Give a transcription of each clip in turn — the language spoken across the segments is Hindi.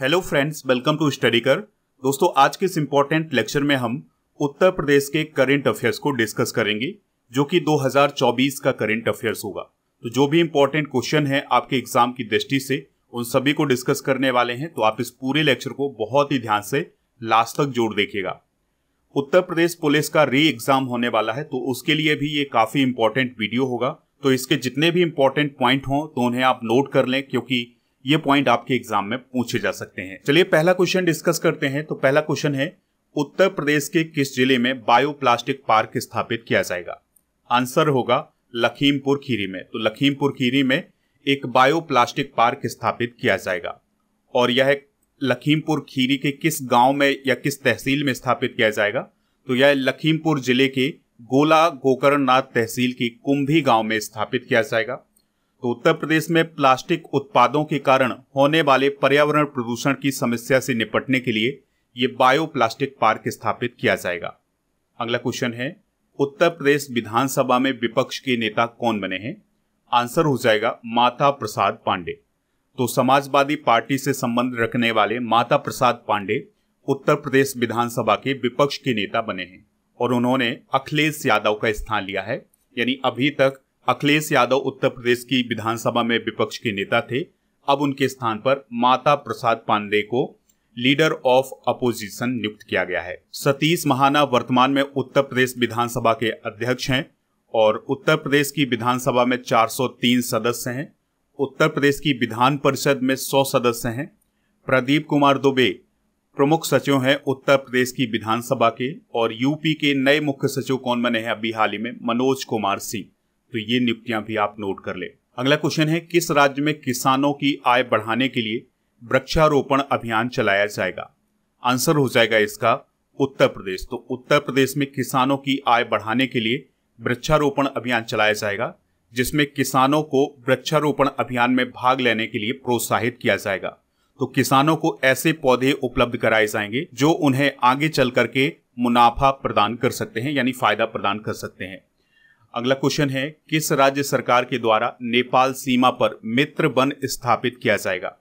hello friends welcome to study कर दोस्तों आज के इस इम्पोर्टेंट लेक्चर में हम उत्तर प्रदेश के करंट अफेयर्स को डिस्कस करेंगे जो कि 2024 का करंट अफेयर्स होगा तो जो भी इम्पोर्टेंट क्वेश्चन है आपके एग्जाम की दृष्टि से उन सभी को डिस्कस करने वाले हैं तो आप इस पूरे लेक्चर को बहुत ही ध्यान से लास्ट तक जोड़ देखिएगा उत्तर प्रदेश पुलिस का री एग्जाम होने वाला है तो उसके लिए भी ये काफी इंपॉर्टेंट वीडियो होगा तो इसके जितने भी इंपॉर्टेंट पॉइंट हों तो उन्हें आप नोट कर लें क्योंकि ये पॉइंट आपके एग्जाम में पूछे जा सकते हैं चलिए पहला क्वेश्चन डिस्कस करते हैं तो पहला क्वेश्चन है उत्तर प्रदेश के किस जिले में बायोप्लास्टिक पार्क स्थापित किया जाएगा आंसर होगा लखीमपुर खीरी में तो लखीमपुर खीरी में एक बायोप्लास्टिक पार्क स्थापित किया जाएगा और यह लखीमपुर खीरी के किस गांव में या किस तहसील में स्थापित किया जाएगा तो यह लखीमपुर जिले के गोला गोकर्णनाथ तहसील की कुंभी गांव में स्थापित किया जाएगा तो उत्तर प्रदेश में प्लास्टिक उत्पादों के कारण होने वाले पर्यावरण प्रदूषण की समस्या से निपटने के लिए ये बायो प्लास्टिक पार्क स्थापित किया जाएगा अगला क्वेश्चन है उत्तर प्रदेश विधानसभा में विपक्ष के नेता कौन बने हैं आंसर हो जाएगा माता प्रसाद पांडे तो समाजवादी पार्टी से संबंध रखने वाले माता प्रसाद पांडे उत्तर प्रदेश विधानसभा के विपक्ष के नेता बने हैं और उन्होंने अखिलेश यादव का स्थान लिया है यानी अभी तक अखिलेश यादव उत्तर प्रदेश की विधानसभा में विपक्ष के नेता थे अब उनके स्थान पर माता प्रसाद पांडे को लीडर ऑफ अपोजिशन नियुक्त किया गया है सतीश महाना वर्तमान में उत्तर प्रदेश विधानसभा के अध्यक्ष हैं और उत्तर प्रदेश की विधानसभा में 403 सदस्य हैं उत्तर प्रदेश की विधान परिषद में 100 सदस्य हैं प्रदीप कुमार दुबे प्रमुख सचिव हैं उत्तर प्रदेश की विधानसभा के और यूपी के नए मुख्य सचिव कौन बने हैं अभी हाल ही में मनोज कुमार सिंह तो ये नियुक्तियां भी आप नोट कर ले अगला क्वेश्चन है किस राज्य में किसानों की आय बढ़ाने के लिए वृक्षारोपण अभियान चलाया जाएगा आंसर हो जाएगा इसका उत्तर प्रदेश तो उत्तर प्रदेश में किसानों की आय बढ़ाने के लिए वृक्षारोपण अभियान चलाया जाएगा जिसमें किसानों को वृक्षारोपण अभियान में भाग लेने के लिए प्रोत्साहित किया जाएगा तो किसानों को ऐसे पौधे उपलब्ध कराए जाएंगे जो उन्हें आगे चल करके मुनाफा प्रदान कर सकते हैं यानी फायदा प्रदान कर सकते हैं अगला क्वेश्चन है किस राज्य सरकार के द्वारा नेपाल सीमा पर मित्र वन स्थापित किया जाएगा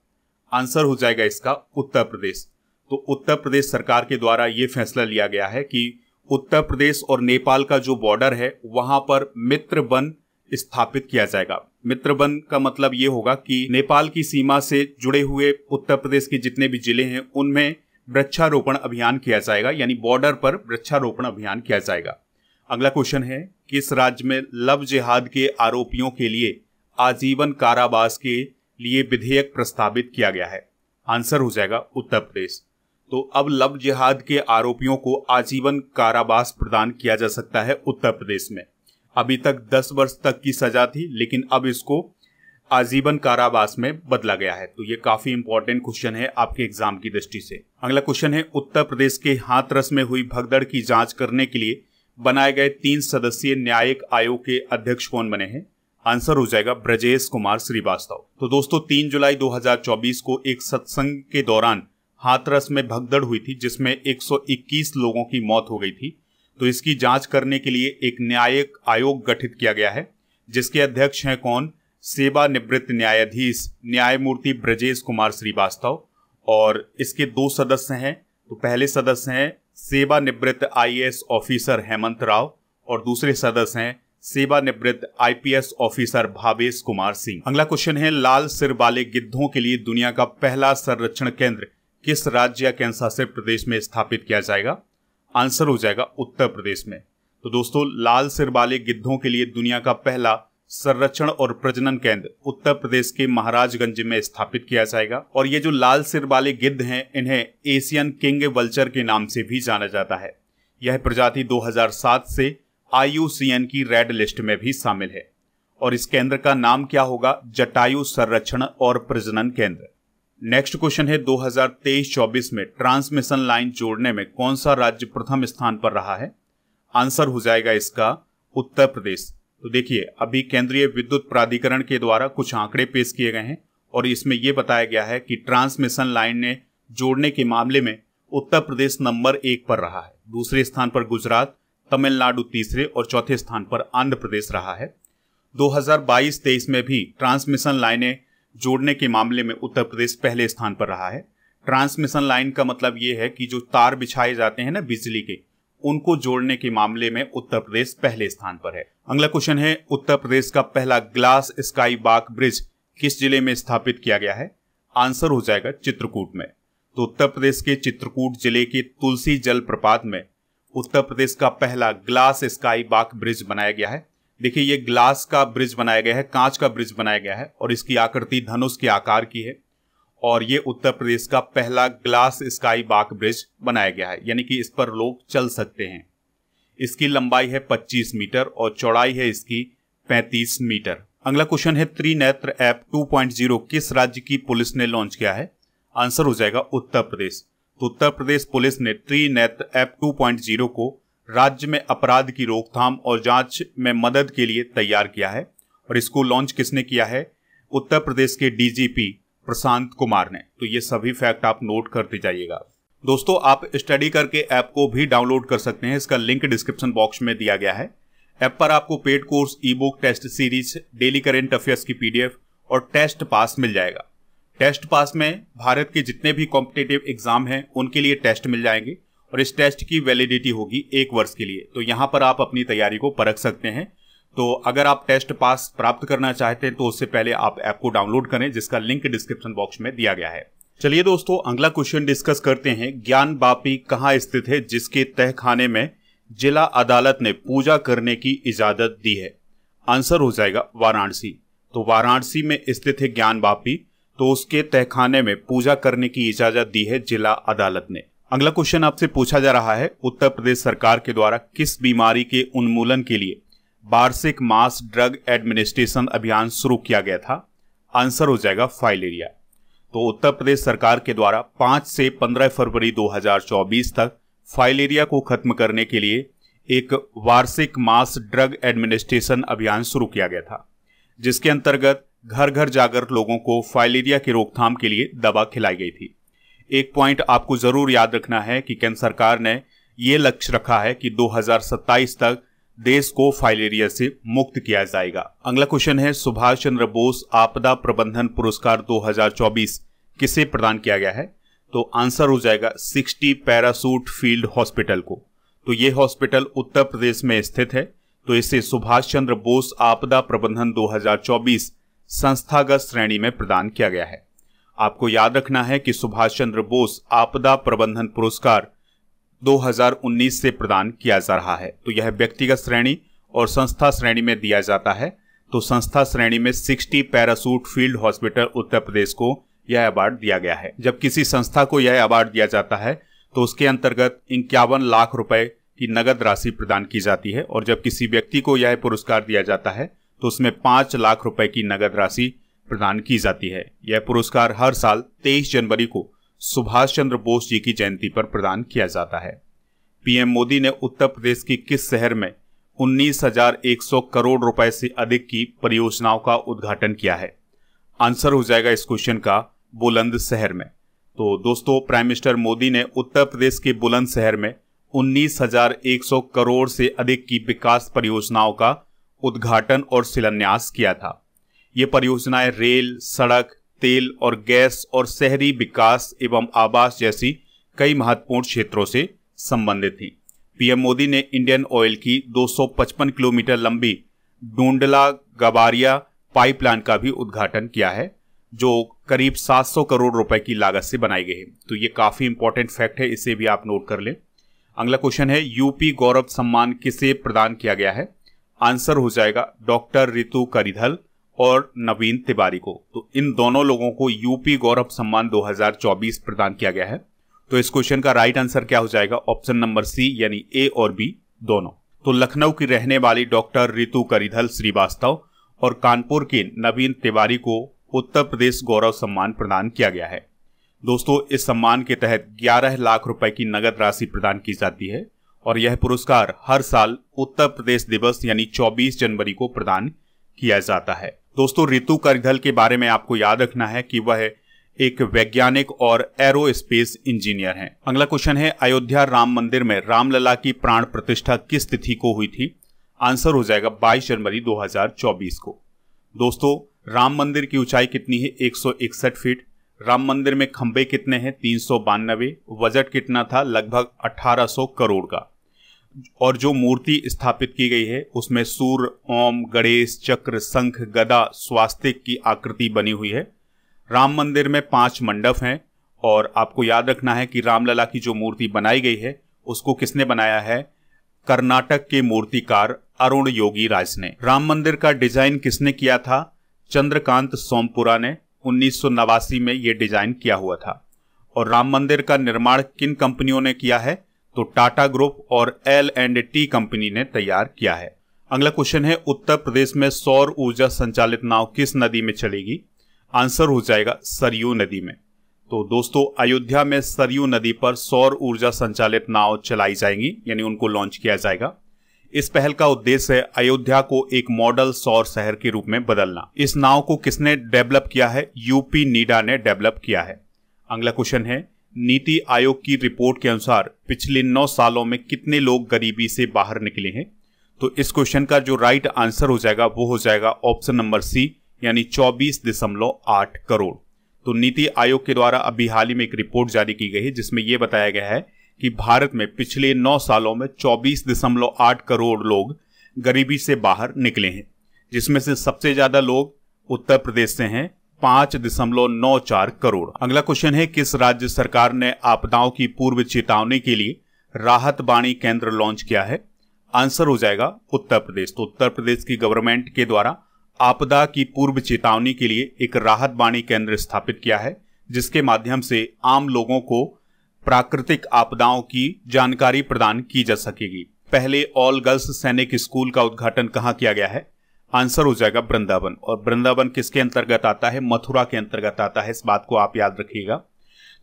आंसर हो जाएगा इसका उत्तर प्रदेश तो उत्तर प्रदेश सरकार के द्वारा ये फैसला लिया गया है कि उत्तर प्रदेश और नेपाल का जो बॉर्डर है वहां पर मित्र वन स्थापित किया जाएगा मित्र वन का मतलब ये होगा कि नेपाल की सीमा से जुड़े हुए उत्तर प्रदेश के जितने भी जिले हैं उनमें वृक्षारोपण अभियान किया जाएगा यानी बॉर्डर पर वृक्षारोपण अभियान किया जाएगा अगला क्वेश्चन है किस राज्य में लव जिहाद के आरोपियों के लिए आजीवन कारावास के लिए विधेयक प्रस्तावित किया गया है आंसर हो जाएगा उत्तर प्रदेश तो अब लव जिहाद के आरोपियों को आजीवन कारावास प्रदान किया जा सकता है उत्तर प्रदेश में अभी तक 10 वर्ष तक की सजा थी लेकिन अब इसको आजीवन कारावास में बदला गया है तो ये काफी इंपॉर्टेंट क्वेश्चन है आपके एग्जाम की दृष्टि से अगला क्वेश्चन है उत्तर प्रदेश के हाथरस में हुई भगदड़ की जांच करने के लिए बनाए गए तीन सदस्यीय न्यायिक आयोग के अध्यक्ष कौन बने हैं आंसर हो जाएगा ब्रजेश कुमार श्रीवास्तव तो दोस्तों तीन जुलाई 2024 को एक सत्संग के दौरान हाथरस में भगदड़ हुई थी जिसमें 121 लोगों की मौत हो गई थी तो इसकी जांच करने के लिए एक न्यायिक आयोग गठित किया गया है जिसके अध्यक्ष हैं कौन सेवानिवृत्त न्यायाधीश न्यायमूर्ति ब्रजेश कुमार श्रीवास्तव और इसके दो सदस्य हैं तो पहले सदस्य हैं सेवानिवृत्त आईएएस ऑफिसर हेमंत राव और दूसरे सदस्य हैं सेवानिवृत्त आईपीएस ऑफिसर भावेश कुमार सिंह अगला क्वेश्चन है लाल सिर वाले गिद्धों के लिए दुनिया का पहला संरक्षण केंद्र किस राज्य या केंद्रशासित प्रदेश में स्थापित किया जाएगा आंसर हो जाएगा उत्तर प्रदेश में तो दोस्तों लाल सिर वाले गिद्धों के लिए दुनिया का पहला संरक्षण और प्रजनन केंद्र उत्तर प्रदेश के महाराजगंज में स्थापित किया जाएगा और ये जो लाल सिर वाले गिद्ध हैं इन्हें एशियन किंग वल्चर के नाम से भी जाना जाता है यह प्रजाति 2007 से आईयूसीएन की रेड लिस्ट में भी शामिल है और इस केंद्र का नाम क्या होगा जटायु संरक्षण और प्रजनन केंद्र नेक्स्ट क्वेश्चन है 2023-24 में ट्रांसमिशन लाइन जोड़ने में कौन सा राज्य प्रथम स्थान पर रहा है आंसर हो जाएगा इसका उत्तर प्रदेश तो देखिए अभी केंद्रीय विद्युत प्राधिकरण के द्वारा कुछ आंकड़े पेश किए गए हैं और इसमें यह बताया गया है कि ट्रांसमिशन लाइन ने जोड़ने के मामले में उत्तर प्रदेश नंबर एक पर रहा है दूसरे स्थान पर गुजरात तमिलनाडु तीसरे और चौथे स्थान पर आंध्र प्रदेश रहा है 2022-23 में भी ट्रांसमिशन लाइनें जोड़ने के मामले में उत्तर प्रदेश पहले स्थान पर रहा है ट्रांसमिशन लाइन का मतलब ये है कि जो तार बिछाए जाते हैं ना बिजली के उनको जोड़ने के मामले में उत्तर प्रदेश पहले स्थान पर है अगला क्वेश्चन है उत्तर प्रदेश का पहला ग्लास स्काई बाग ब्रिज किस जिले में स्थापित किया गया है आंसर हो जाएगा चित्रकूट में तो उत्तर प्रदेश के चित्रकूट जिले के तुलसी जलप्रपात में उत्तर प्रदेश का पहला ग्लास स्काई बाग ब्रिज बनाया गया है देखिए ये ग्लास का ब्रिज बनाया गया है कांच का ब्रिज बनाया गया है और इसकी आकृति धनुष के आकार की है और ये उत्तर प्रदेश का पहला ग्लास स्काई बाग ब्रिज बनाया गया है यानी कि इस पर लोग चल सकते हैं इसकी लंबाई है 25 मीटर और चौड़ाई है इसकी 35 मीटर अगला क्वेश्चन है त्रिनेत्र ऐप 2.0 किस राज्य की पुलिस ने लॉन्च किया है आंसर हो जाएगा उत्तर प्रदेश तो उत्तर प्रदेश पुलिस ने त्रिनेत्र ऐप 2.0 को राज्य में अपराध की रोकथाम और जांच में मदद के लिए तैयार किया है और इसको लॉन्च किसने किया है उत्तर प्रदेश के डीजीपी प्रशांत कुमार ने तो ये सभी फैक्ट आप नोट करते जाइएगा दोस्तों आप स्टडी करके ऐप को भी डाउनलोड कर सकते हैं इसका लिंक डिस्क्रिप्शन बॉक्स में दिया गया है ऐप पर आपको paid course e book test series daily current affairs की पीडीएफ और टेस्ट पास मिल जाएगा टेस्ट पास में भारत के जितने भी कॉम्पिटेटिव एग्जाम हैं उनके लिए टेस्ट मिल जाएंगे और इस टेस्ट की वैलिडिटी होगी एक वर्ष के लिए तो यहाँ पर आप अपनी तैयारी को परख सकते हैं तो अगर आप टेस्ट पास प्राप्त करना चाहते हैं तो उससे पहले आप ऐप को डाउनलोड करें जिसका लिंक डिस्क्रिप्शन बॉक्स में दिया गया है चलिए दोस्तों अगला क्वेश्चन डिस्कस करते हैं ज्ञान बापी कहाँ स्थित है जिसके तह खाने में जिला अदालत ने पूजा करने की इजाजत दी है आंसर हो जाएगा वाराणसी तो वाराणसी में स्थित है ज्ञान बापी तो उसके तहखाने में पूजा करने की इजाजत दी है जिला अदालत ने अगला क्वेश्चन आपसे पूछा जा रहा है उत्तर प्रदेश सरकार के द्वारा किस बीमारी के उन्मूलन के लिए वार्षिक मास ड्रग एडमिनिस्ट्रेशन अभियान शुरू किया गया था आंसर हो जाएगा फाइलेरिया तो उत्तर प्रदेश सरकार के द्वारा 5 से 15 फरवरी 2024 तक फाइलेरिया को खत्म करने के लिए एक वार्षिक मास ड्रग एडमिनिस्ट्रेशन अभियान शुरू किया गया था जिसके अंतर्गत घर घर जाकर लोगों को फाइलेरिया की रोकथाम के लिए दवा खिलाई गई थी एक पॉइंट आपको जरूर याद रखना है कि केंद्र सरकार ने ये लक्ष्य रखा है कि 2027 तक देश को फाइलेरिया से मुक्त किया जाएगा अगला क्वेश्चन है सुभाष चंद्र बोस आपदा प्रबंधन पुरस्कार 2024 किसे प्रदान किया गया है तो आंसर हो जाएगा 60 पैरासूट फील्ड हॉस्पिटल को तो ये हॉस्पिटल उत्तर प्रदेश में स्थित है तो इसे सुभाष चंद्र बोस आपदा प्रबंधन 2024 संस्थागत श्रेणी में प्रदान किया गया है आपको याद रखना है कि सुभाष चंद्र बोस आपदा प्रबंधन पुरस्कार 2019 से प्रदान किया जा रहा है तो यह व्यक्तिगत श्रेणी और संस्था श्रेणी में दिया जाता है तो संस्था श्रेणी में 60 parachute field hospital Uttar Pradesh को यह अवार्ड दिया गया है जब किसी संस्था को यह अवार्ड दिया जाता है तो उसके अंतर्गत इक्यावन लाख रुपए की नगद राशि प्रदान की जाती है और जब किसी व्यक्ति को यह पुरस्कार दिया जाता है तो उसमें पांच लाख रुपए की नगद राशि प्रदान की जाती है यह पुरस्कार हर साल तेईस जनवरी को सुभाष चंद्र बोस जी की जयंती पर प्रदान किया जाता है पीएम मोदी ने उत्तर प्रदेश के किस शहर में उन्नीस करोड़ रुपए से अधिक की परियोजनाओं का उद्घाटन किया है आंसर हो जाएगा इस क्वेश्चन का बुलंद शहर में तो दोस्तों प्राइम मिनिस्टर मोदी ने उत्तर प्रदेश के बुलंद शहर में उन्नीस करोड़ से अधिक की विकास परियोजनाओं का उद्घाटन और शिलान्यास किया था ये परियोजनाएं रेल सड़क तेल और गैस और शहरी विकास एवं आवास जैसी कई महत्वपूर्ण क्षेत्रों से संबंधित थी पीएम मोदी ने इंडियन ऑयल की 255 किलोमीटर लंबी डूंडला गबारिया पाइपलाइन का भी उद्घाटन किया है जो करीब 700 करोड़ रुपए की लागत से बनाई गई है तो ये काफी इंपॉर्टेंट फैक्ट है इसे भी आप नोट कर लें अगला क्वेश्चन है यूपी गौरव सम्मान किसे प्रदान किया गया है आंसर हो जाएगा डॉक्टर रितु करिधल और नवीन तिवारी को तो इन दोनों लोगों को यूपी गौरव सम्मान 2024 प्रदान किया गया है तो इस क्वेश्चन का राइट आंसर क्या हो जाएगा ऑप्शन नंबर सी यानी ए और बी दोनों तो लखनऊ की रहने वाली डॉक्टर रितु करिधल श्रीवास्तव और कानपुर के नवीन तिवारी को उत्तर प्रदेश गौरव सम्मान प्रदान किया गया है दोस्तों इस सम्मान के तहत 11 लाख रुपए की नगद राशि प्रदान की जाती है और यह पुरस्कार हर साल उत्तर प्रदेश दिवस यानी 24 जनवरी को प्रदान किया जाता है दोस्तों रितु करघल के बारे में आपको याद रखना है कि वह एक वैज्ञानिक और एरोस्पेस इंजीनियर हैं अगला क्वेश्चन है अयोध्या राम मंदिर में रामलला की प्राण प्रतिष्ठा किस तिथि को हुई थी आंसर हो जाएगा 22 जनवरी 2024 को दोस्तों राम मंदिर की ऊंचाई कितनी है इकसठ फीट राम मंदिर में खंबे कितने हैं तीन सौ बानवे बजट कितना था लगभग 1800 करोड़ का और जो मूर्ति स्थापित की गई है उसमें सूर्य ओम गणेश चक्र संख गदा स्वास्तिक की आकृति बनी हुई है राम मंदिर में पांच मंडप हैं और आपको याद रखना है कि रामलला की जो मूर्ति बनाई गई है उसको किसने बनाया है कर्नाटक के मूर्तिकार अरुण योगी राज ने राम मंदिर का डिजाइन किसने किया था चंद्रकांत सोमपुरा ने उन्नीस में यह डिजाइन किया हुआ था और राम मंदिर का निर्माण किन कंपनियों ने किया है तो टाटा ग्रुप और एल एंड टी कंपनी ने तैयार किया है अगला क्वेश्चन है उत्तर प्रदेश में सौर ऊर्जा संचालित नाव किस नदी में चलेगी आंसर हो जाएगा सरयू नदी में तो दोस्तों अयोध्या में सरयू नदी पर सौर ऊर्जा संचालित नाव चलाई जाएंगी यानी उनको लॉन्च किया जाएगा इस पहल का उद्देश्य है अयोध्या को एक मॉडल सौर शहर के रूप में बदलना इस नाव को किसने डेवलप किया है यूपी नीडा ने डेवलप किया है अगला क्वेश्चन है नीति आयोग की रिपोर्ट के अनुसार पिछले नौ सालों में कितने लोग गरीबी से बाहर निकले हैं तो इस क्वेश्चन का जो राइट आंसर हो जाएगा वो हो जाएगा ऑप्शन नंबर सी यानी चौबीस दशमलव आठ करोड़ तो नीति आयोग के द्वारा अभी हाल ही में एक रिपोर्ट जारी की गई है जिसमें यह बताया गया है कि भारत में पिछले नौ सालों में चौबीस दशमलव आठ करोड़ लोग गरीबी से बाहर निकले हैं जिसमें से सबसे ज्यादा लोग उत्तर प्रदेश से हैं पांच दशमलव नौ चार करोड़ अगला क्वेश्चन है किस राज्य सरकार ने आपदाओं की पूर्व चेतावनी के लिए राहत बाणी केंद्र लॉन्च किया है आंसर हो जाएगा उत्तर प्रदेश तो उत्तर प्रदेश की गवर्नमेंट के द्वारा आपदा की पूर्व चेतावनी के लिए एक राहत बाणी केंद्र स्थापित किया है जिसके माध्यम से आम लोगों को प्राकृतिक आपदाओं की जानकारी प्रदान की जा सकेगी पहले ऑल गर्ल्स सैनिक स्कूल का उद्घाटन कहाँ किया गया है आंसर हो जाएगा वृंदावन और वृंदावन किसके अंतर्गत आता है मथुरा के अंतर्गत आता है इस बात को आप याद रखिएगा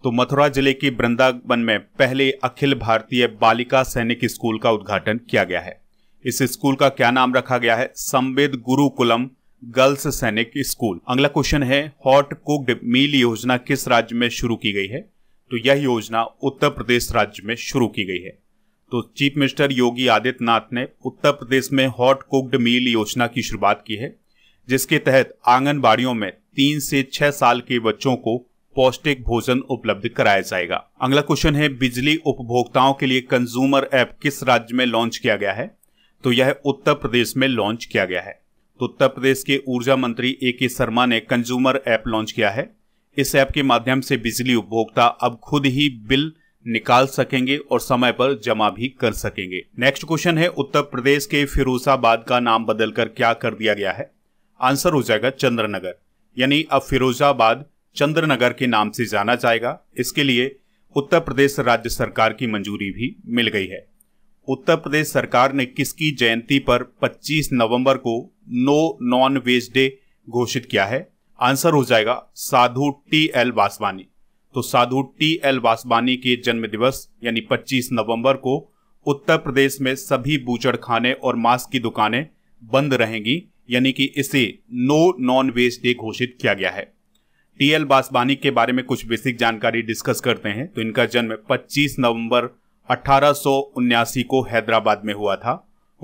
तो मथुरा जिले की वृंदावन में पहले अखिल भारतीय बालिका सैनिक स्कूल का उद्घाटन किया गया है इस स्कूल का क्या नाम रखा गया है संवेद गुरुकुलम गर्ल्स सैनिक स्कूल अगला क्वेश्चन है हॉट कुक्ड मील योजना किस राज्य में शुरू की गई है तो यह योजना उत्तर प्रदेश राज्य में शुरू की गई है तो चीफ मिनिस्टर योगी आदित्यनाथ ने उत्तर प्रदेश में हॉट कुक्ड मील योजना की शुरुआत की है जिसके तहत आंगनबाड़ियों में तीन से छह साल के बच्चों को पौष्टिक भोजन उपलब्ध कराया जाएगा अगला क्वेश्चन है बिजली उपभोक्ताओं के लिए कंज्यूमर ऐप किस राज्य में लॉन्च किया गया है तो यह उत्तर प्रदेश में लॉन्च किया गया है तो उत्तर प्रदेश के ऊर्जा मंत्री ए के शर्मा ने कंज्यूमर ऐप लॉन्च किया है इस ऐप के माध्यम से बिजली उपभोक्ता अब खुद ही बिल निकाल सकेंगे और समय पर जमा भी कर सकेंगे नेक्स्ट क्वेश्चन है उत्तर प्रदेश के फिरोजाबाद का नाम बदलकर क्या कर दिया गया है आंसर हो जाएगा चंद्रनगर यानी अब फिरोजाबाद चंद्रनगर के नाम से जाना जाएगा इसके लिए उत्तर प्रदेश राज्य सरकार की मंजूरी भी मिल गई है उत्तर प्रदेश सरकार ने किसकी जयंती पर 25 नवंबर को नो नॉन वेज डे घोषित किया है आंसर हो जाएगा साधु टी एल वासवानी तो साधु टी एल वासवानी के जन्म दिवस यानी 25 नवंबर को उत्तर प्रदेश में सभी बूचड़ खाने और मांस की दुकानें बंद रहेंगी यानी कि इसे नो नॉन वेज डे घोषित किया गया है टी एल के बारे में कुछ बेसिक जानकारी डिस्कस करते हैं तो इनका जन्म 25 नवंबर अठारह को हैदराबाद में हुआ था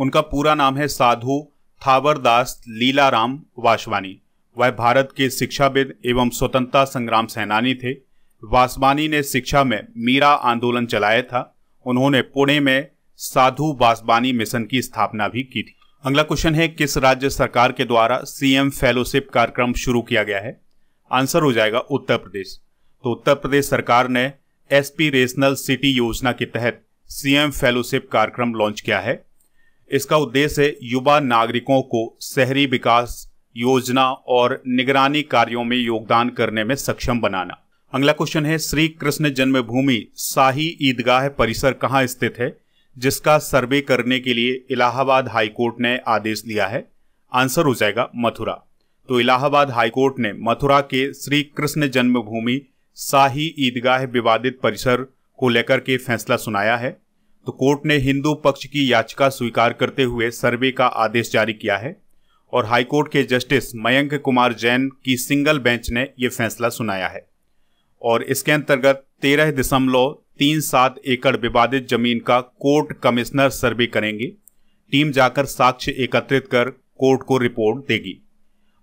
उनका पूरा नाम है साधु थावरदास लीलाराम वासवानी वह भारत के शिक्षाविद एवं स्वतंत्रता संग्राम सेनानी थे वासवानी ने शिक्षा में मीरा आंदोलन चलाया था उन्होंने पुणे में साधु वासवानी मिशन की स्थापना भी की थी अगला क्वेश्चन है किस राज्य सरकार के द्वारा सीएम फेलोशिप कार्यक्रम शुरू किया गया है आंसर हो जाएगा उत्तर प्रदेश तो उत्तर प्रदेश सरकार ने एस्पिरेशनल सिटी योजना के तहत सीएम फेलोशिप कार्यक्रम लॉन्च किया है इसका उद्देश्य युवा नागरिकों को शहरी विकास योजना और निगरानी कार्यों में योगदान करने में सक्षम बनाना अगला क्वेश्चन है श्री कृष्ण जन्मभूमि शाही ईदगाह परिसर कहाँ स्थित है जिसका सर्वे करने के लिए इलाहाबाद हाईकोर्ट ने आदेश दिया है आंसर हो जाएगा मथुरा तो इलाहाबाद हाईकोर्ट ने मथुरा के श्री कृष्ण जन्मभूमि शाही ईदगाह विवादित परिसर को लेकर के फैसला सुनाया है तो कोर्ट ने हिंदू पक्ष की याचिका स्वीकार करते हुए सर्वे का आदेश जारी किया है और हाईकोर्ट के जस्टिस मयंक कुमार जैन की सिंगल बेंच ने यह फैसला सुनाया है और इसके अंतर्गत तेरह दशमलव तीन सात एकड़ विवादित जमीन का कोर्ट कमिश्नर सर्वे करेंगे टीम जाकर साक्ष्य एकत्रित कर कोर्ट को रिपोर्ट देगी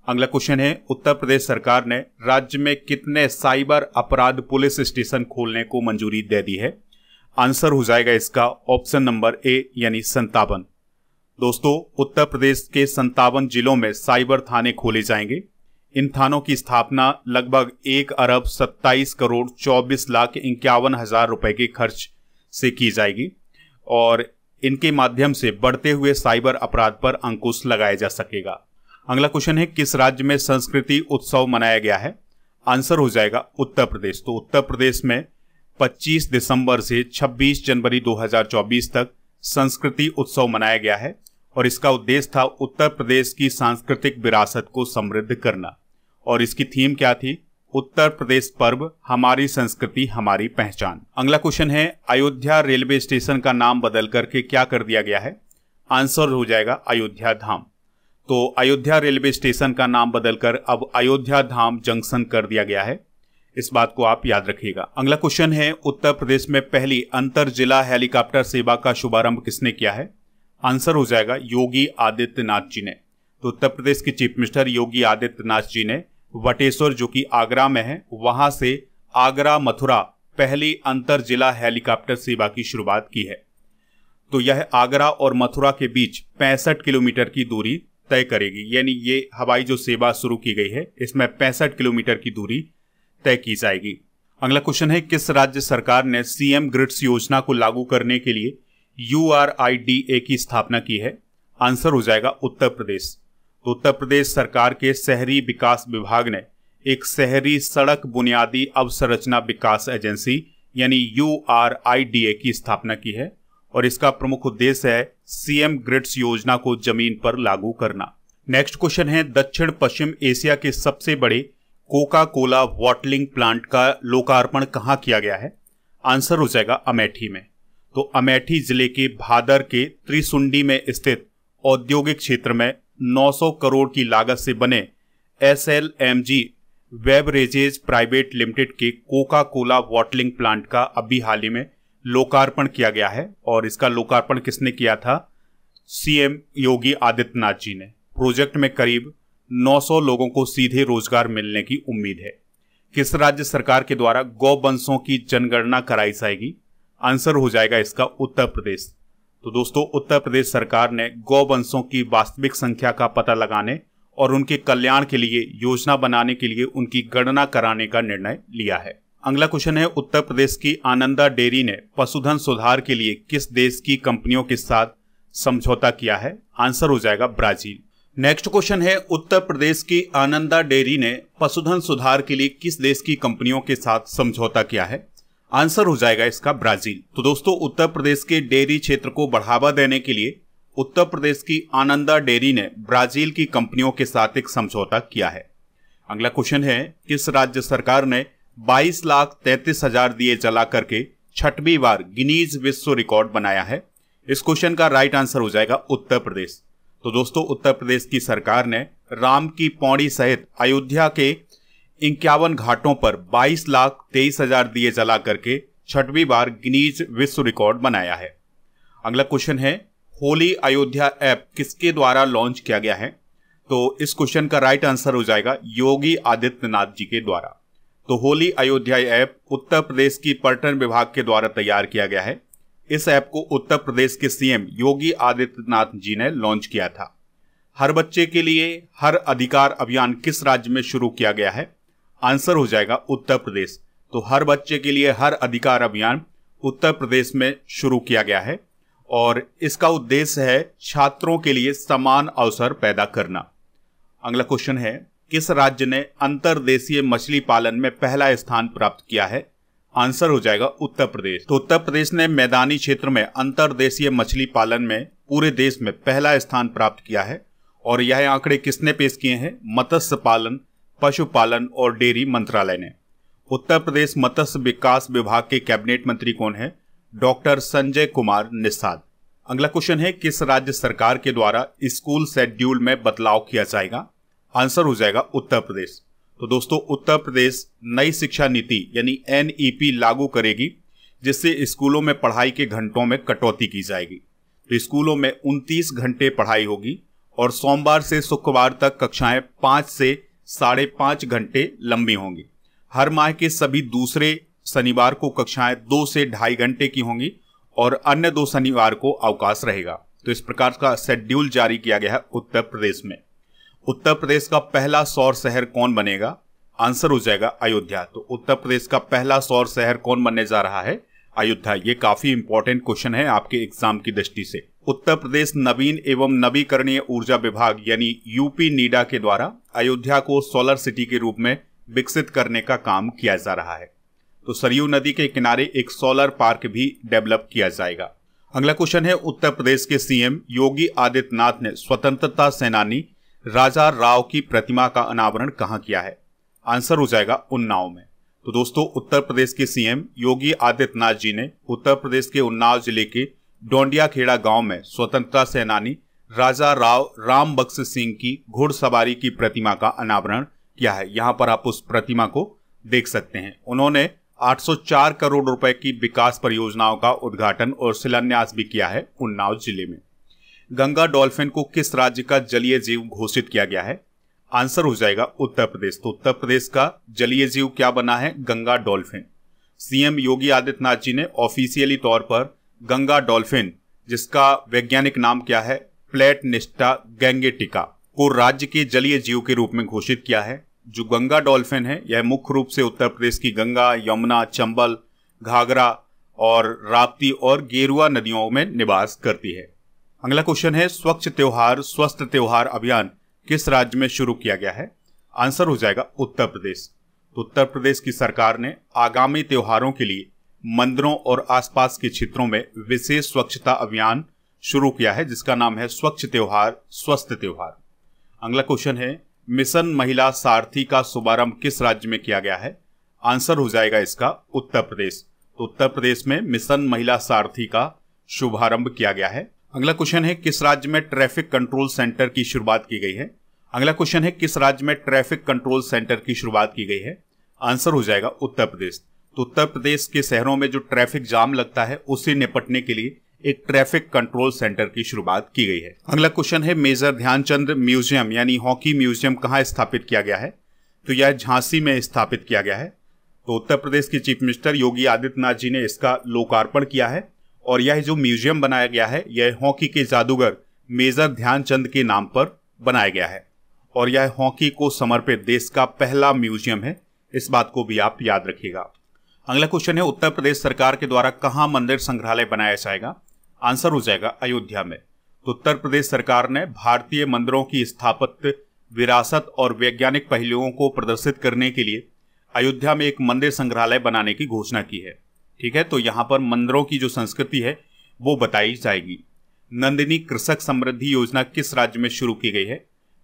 अगला क्वेश्चन है उत्तर प्रदेश सरकार ने राज्य में कितने साइबर अपराध पुलिस स्टेशन खोलने को मंजूरी दे दी है आंसर हो जाएगा इसका ऑप्शन नंबर ए यानी संतावन दोस्तों उत्तर प्रदेश के संतावन जिलों में साइबर थाने खोले जाएंगे इन थानों की स्थापना लगभग एक अरब सत्ताईस करोड़ चौबीस लाख इक्यावन हजार रुपए के खर्च से की जाएगी और इनके माध्यम से बढ़ते हुए साइबर अपराध पर अंकुश लगाया जा सकेगा अगला क्वेश्चन है किस राज्य में संस्कृति उत्सव मनाया गया है आंसर हो जाएगा उत्तर प्रदेश तो उत्तर प्रदेश में 25 दिसंबर से 26 जनवरी 2024 तक संस्कृति उत्सव मनाया गया है और इसका उद्देश्य था उत्तर प्रदेश की सांस्कृतिक विरासत को समृद्ध करना और इसकी थीम क्या थी उत्तर प्रदेश पर्व हमारी संस्कृति हमारी पहचान अगला क्वेश्चन है अयोध्या रेलवे स्टेशन का नाम बदल करके क्या कर दिया गया है आंसर हो जाएगा अयोध्या धाम तो अयोध्या रेलवे स्टेशन का नाम बदलकर अब अयोध्या धाम जंक्शन कर दिया गया है इस बात को आप याद रखिएगा अगला क्वेश्चन है उत्तर प्रदेश में पहली अंतर जिला हेलीकॉप्टर सेवा का शुभारंभ किसने किया है आंसर हो जाएगा योगी आदित्यनाथ जी ने तो उत्तर प्रदेश के चीफ मिनिस्टर योगी आदित्यनाथ जी ने वटेश्वर जो कि आगरा में है वहां से आगरा मथुरा पहली अंतर जिला हेलीकॉप्टर सेवा की शुरुआत की है तो यह आगरा और मथुरा के बीच पैंसठ किलोमीटर की दूरी तय करेगी यानी ये हवाई जो सेवा शुरू की गई है इसमें पैंसठ किलोमीटर की दूरी तय की जाएगी अगला क्वेश्चन है किस राज्य सरकार ने सीएम ग्रिड्स योजना को लागू करने के लिए U R I D A की स्थापना की है आंसर हो जाएगा उत्तर प्रदेश तो उत्तर प्रदेश सरकार के शहरी विकास विभाग ने एक शहरी सड़क बुनियादी अवसंरचना विकास एजेंसी यानी U R I D A की स्थापना की है और इसका प्रमुख उद्देश्य है सीएम ग्रिड्स योजना को जमीन पर लागू करना नेक्स्ट क्वेश्चन है दक्षिण पश्चिम एशिया के सबसे बड़े कोका कोला वॉटलिंग प्लांट का लोकार्पण कहाँ किया गया है आंसर हो जाएगा अमेठी में तो अमेठी जिले के भादर के त्रिसुंडी में स्थित औद्योगिक क्षेत्र में 900 करोड़ की लागत से बने S L M G beverages private limited के कोका कोला वॉटलिंग प्लांट का अभी हाल ही में लोकार्पण किया गया है और इसका लोकार्पण किसने किया था सीएम योगी आदित्यनाथ जी ने प्रोजेक्ट में करीब 900 लोगों को सीधे रोजगार मिलने की उम्मीद है किस राज्य सरकार के द्वारा गौ गौवंशों की जनगणना कराई जाएगी आंसर हो जाएगा इसका उत्तर प्रदेश तो दोस्तों उत्तर प्रदेश सरकार ने गौवंशों की वास्तविक संख्या का पता लगाने और उनके कल्याण के लिए योजना बनाने के लिए उनकी गणना कराने का निर्णय लिया है अगला क्वेश्चन है उत्तर प्रदेश की आनंदा डेयरी ने पशुधन सुधार के लिए किस देश की कंपनियों के साथ समझौता किया है आंसर हो जाएगा ब्राजील नेक्स्ट क्वेश्चन है उत्तर प्रदेश की आनंदा डेयरी ने पशुधन सुधार के लिए किस देश की कंपनियों के साथ समझौता किया है आंसर हो जाएगा इसका ब्राजील तो दोस्तों उत्तर प्रदेश के डेयरी क्षेत्र को बढ़ावा देने के लिए उत्तर प्रदेश की आनंदा डेयरी ने ब्राजील की कंपनियों के साथ एक समझौता किया है अगला क्वेश्चन है किस राज्य सरकार ने 22 लाख तैतीस हजार दिए जला करके छठवीं बार गिनीज विश्व रिकॉर्ड बनाया है इस क्वेश्चन का राइट आंसर हो जाएगा उत्तर प्रदेश तो दोस्तों उत्तर प्रदेश की सरकार ने राम की पौड़ी सहित अयोध्या के इक्यावन घाटों पर 22 लाख तेईस हजार दिए जला करके छठवीं बार गिनीज विश्व रिकॉर्ड बनाया है अगला क्वेश्चन है होली अयोध्या ऐप किसके द्वारा लॉन्च किया गया है तो इस क्वेश्चन का राइट आंसर हो जाएगा योगी आदित्यनाथ जी के द्वारा तो होली अयोध्या ऐप उत्तर प्रदेश की पर्यटन विभाग के द्वारा तैयार किया गया है इस ऐप को उत्तर प्रदेश के सीएम योगी आदित्यनाथ जी ने लॉन्च किया था हर बच्चे के लिए हर अधिकार अभियान किस राज्य में शुरू किया गया है आंसर हो जाएगा उत्तर प्रदेश तो हर बच्चे के लिए हर अधिकार अभियान उत्तर प्रदेश में शुरू किया गया है और इसका उद्देश्य है छात्रों के लिए समान अवसर पैदा करना अगला क्वेश्चन है किस राज्य ने अंतरदेशीय मछली पालन में पहला स्थान प्राप्त किया है आंसर हो जाएगा उत्तर प्रदेश तो उत्तर प्रदेश ने मैदानी क्षेत्र में अंतरदेशीय मछली पालन में पूरे देश में पहला स्थान प्राप्त किया है और यह आंकड़े किसने पेश किए हैं मत्स्य पालन पशुपालन और डेयरी मंत्रालय ने उत्तर प्रदेश मत्स्य विकास विभाग के कैबिनेट मंत्री कौन है डॉक्टर संजय कुमार निषाद अगला क्वेश्चन है किस राज्य सरकार के द्वारा स्कूल शेड्यूल में बदलाव किया जाएगा आंसर हो जाएगा उत्तर प्रदेश तो दोस्तों उत्तर प्रदेश नई शिक्षा नीति यानी एनईपी लागू करेगी जिससे स्कूलों में पढ़ाई के घंटों में कटौती की जाएगी तो स्कूलों में 29 घंटे पढ़ाई होगी और सोमवार से शुक्रवार तक कक्षाएं पांच से साढ़े पांच घंटे लंबी होंगी हर माह के सभी दूसरे शनिवार को कक्षाएं दो से ढाई घंटे की होंगी और अन्य दो शनिवार को अवकाश रहेगा तो इस प्रकार का शेड्यूल जारी किया गया है उत्तर प्रदेश में उत्तर प्रदेश का पहला सौर शहर कौन बनेगा आंसर हो जाएगा अयोध्या तो उत्तर प्रदेश का पहला सौर शहर कौन बनने जा रहा है अयोध्या ये काफी इंपॉर्टेंट क्वेश्चन है आपके एग्जाम की दृष्टि से उत्तर प्रदेश नवीन एवं नवीकरणीय ऊर्जा विभाग यानी यूपी नीडा के द्वारा अयोध्या को सोलर सिटी के रूप में विकसित करने का काम किया जा रहा है तो सरयू नदी के किनारे एक सोलर पार्क भी डेवलप किया जाएगा अगला क्वेश्चन है उत्तर प्रदेश के सीएम योगी आदित्यनाथ ने स्वतंत्रता सेनानी राजा राव की प्रतिमा का अनावरण कहा किया है आंसर हो जाएगा उन्नाव में तो दोस्तों उत्तर प्रदेश के सीएम योगी आदित्यनाथ जी ने उत्तर प्रदेश के उन्नाव जिले के डोंडियाखेड़ा गांव में स्वतंत्रता सेनानी राजा राव राम बक्स सिंह की घुड़सवारी की प्रतिमा का अनावरण किया है यहाँ पर आप उस प्रतिमा को देख सकते हैं उन्होंने 804 करोड़ रुपए की विकास परियोजनाओं का उद्घाटन और शिलान्यास भी किया है उन्नाव जिले में गंगा डॉल्फिन को किस राज्य का जलीय जीव घोषित किया गया है आंसर हो जाएगा उत्तर प्रदेश तो उत्तर प्रदेश का जलीय जीव क्या बना है गंगा डॉल्फिन सीएम योगी आदित्यनाथ जी ने ऑफिशियली तौर पर गंगा डॉल्फिन जिसका वैज्ञानिक नाम क्या है प्लेट निष्ठा गैंगेटिका को राज्य के जलीय जीव के रूप में घोषित किया है जो गंगा डॉल्फिन है यह मुख्य रूप से उत्तर प्रदेश की गंगा यमुना चंबल घाघरा और राप्ती और गेरुआ नदियों में निवास करती है अगला क्वेश्चन है स्वच्छ त्योहार स्वस्थ त्योहार अभियान किस राज्य में शुरू किया गया है आंसर हो जाएगा उत्तर प्रदेश तो उत्तर प्रदेश की सरकार ने आगामी त्योहारों के लिए मंदिरों और आसपास के क्षेत्रों में विशेष स्वच्छता अभियान शुरू किया है जिसका नाम है स्वच्छ त्योहार स्वस्थ त्योहार अगला क्वेश्चन है मिशन महिला सारथी का शुभारंभ किस राज्य में किया गया है आंसर हो जाएगा इसका उत्तर प्रदेश तो उत्तर प्रदेश में मिशन महिला सारथी का शुभारंभ किया गया है अगला क्वेश्चन है किस राज्य में ट्रैफिक कंट्रोल सेंटर की शुरुआत की गई है अगला क्वेश्चन है किस राज्य में ट्रैफिक कंट्रोल सेंटर की शुरुआत की गई है आंसर हो जाएगा उत्तर प्रदेश तो उत्तर प्रदेश के शहरों में जो ट्रैफिक जाम लगता है उससे निपटने के लिए एक ट्रैफिक कंट्रोल सेंटर की शुरुआत की गई है अगला क्वेश्चन है मेजर ध्यानचंद म्यूजियम यानी हॉकी म्यूजियम कहाँ स्थापित किया गया है तो यह झांसी में स्थापित किया गया है तो उत्तर प्रदेश के चीफ मिनिस्टर योगी आदित्यनाथ जी ने इसका लोकार्पण किया है और यह जो म्यूजियम बनाया गया है यह हॉकी के जादूगर मेजर ध्यानचंद के नाम पर बनाया गया है और यह हॉकी को समर्पित देश का पहला म्यूजियम है इस बात को भी आप याद रखिएगा अगला क्वेश्चन है उत्तर प्रदेश सरकार के द्वारा कहा मंदिर संग्रहालय बनाया जाएगा आंसर हो जाएगा अयोध्या में तो उत्तर प्रदेश सरकार ने भारतीय मंदिरों की स्थापत्य विरासत और वैज्ञानिक पहलुओं को प्रदर्शित करने के लिए अयोध्या में एक मंदिर संग्रहालय बनाने की घोषणा की है ठीक है तो यहां पर मंदिरों की जो संस्कृति है वो बताई जाएगी नंदिनी कृषक समृद्धि योजना किस राज्य में शुरू की गई है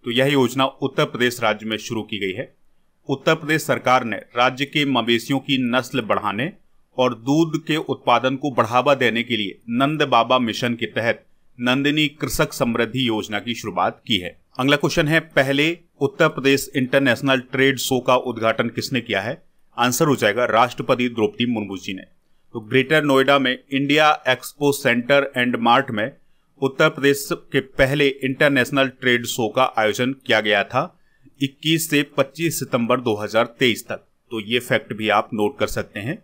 तो यह योजना उत्तर प्रदेश राज्य में शुरू की गई है उत्तर प्रदेश सरकार ने राज्य के मवेशियों की नस्ल बढ़ाने और दूध के उत्पादन को बढ़ावा देने के लिए नंद बाबा मिशन के तहत नंदिनी कृषक समृद्धि योजना की शुरुआत की है अगला क्वेश्चन है पहले Uttar Pradesh international trade show का उद्घाटन किसने किया है आंसर हो जाएगा राष्ट्रपति द्रौपदी मुर्मू जी ने तो ग्रेटर नोएडा में India expo centre and mart में उत्तर प्रदेश के पहले इंटरनेशनल ट्रेड शो का आयोजन किया गया था 21 से 25 सितंबर 2023 तक तो ये फैक्ट भी आप नोट कर सकते हैं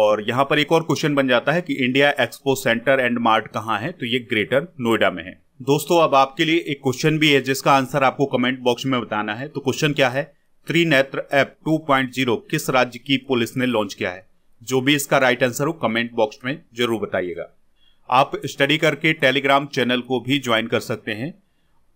और यहाँ पर एक और क्वेश्चन बन जाता है कि India expo centre and mart कहाँ है तो ये ग्रेटर नोएडा में है दोस्तों अब आपके लिए एक क्वेश्चन भी है जिसका आंसर आपको कमेंट बॉक्स में बताना है तो क्वेश्चन क्या है त्रिनेत्र ऐप 2.0 किस राज्य की पुलिस ने लॉन्च किया है जो भी इसका राइट आंसर हो कमेंट बॉक्स में जरूर बताइएगा आप स्टडी करके टेलीग्राम चैनल को भी ज्वाइन कर सकते हैं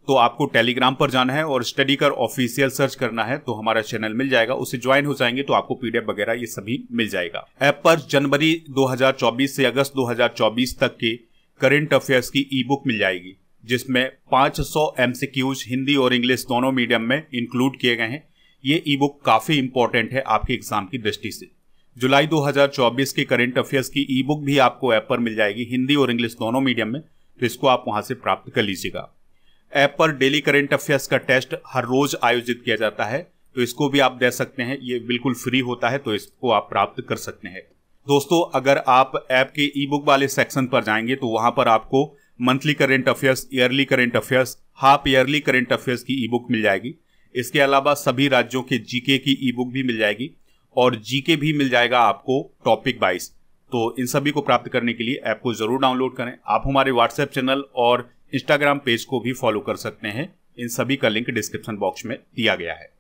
तो आपको टेलीग्राम पर जाना है और स्टडी कर ऑफिशियल सर्च करना है तो हमारा चैनल मिल जाएगा उसे ज्वाइन हो जाएंगे तो आपको पीडीएफ वगैरह ये सभी मिल जाएगा ऐप पर जनवरी 2024 से अगस्त 2024 तक के करंट अफेयर्स की ई बुक मिल जाएगी जिसमें 500 सौ एमसीक्यूज हिंदी और इंग्लिश दोनों मीडियम में इंक्लूड किए गए हैं ये ई बुक काफी इंपॉर्टेंट है आपके एग्जाम की दृष्टि से जुलाई 2024 के करेंट अफेयर्स की ई बुक भी आपको ऐप पर मिल जाएगी हिंदी और इंग्लिश दोनों मीडियम में तो इसको आप वहां से प्राप्त कर लीजिएगा ऐप पर डेली करेंट अफेयर्स का टेस्ट हर रोज आयोजित किया जाता है तो इसको भी आप दे सकते हैं ये बिल्कुल फ्री होता है तो इसको आप प्राप्त कर सकते हैं दोस्तों अगर आप ऐप के ई बुक वाले सेक्शन पर जाएंगे तो वहां पर आपको monthly current affairs yearly current affairs half yearly current affairs की ई बुक मिल जाएगी इसके अलावा सभी राज्यों के जीके की ई बुक भी मिल जाएगी और जीके भी मिल जाएगा आपको टॉपिक वाइज तो इन सभी को प्राप्त करने के लिए ऐप को जरूर डाउनलोड करें आप हमारे व्हाट्सएप चैनल और इंस्टाग्राम पेज को भी फॉलो कर सकते हैं इन सभी का लिंक डिस्क्रिप्शन बॉक्स में दिया गया है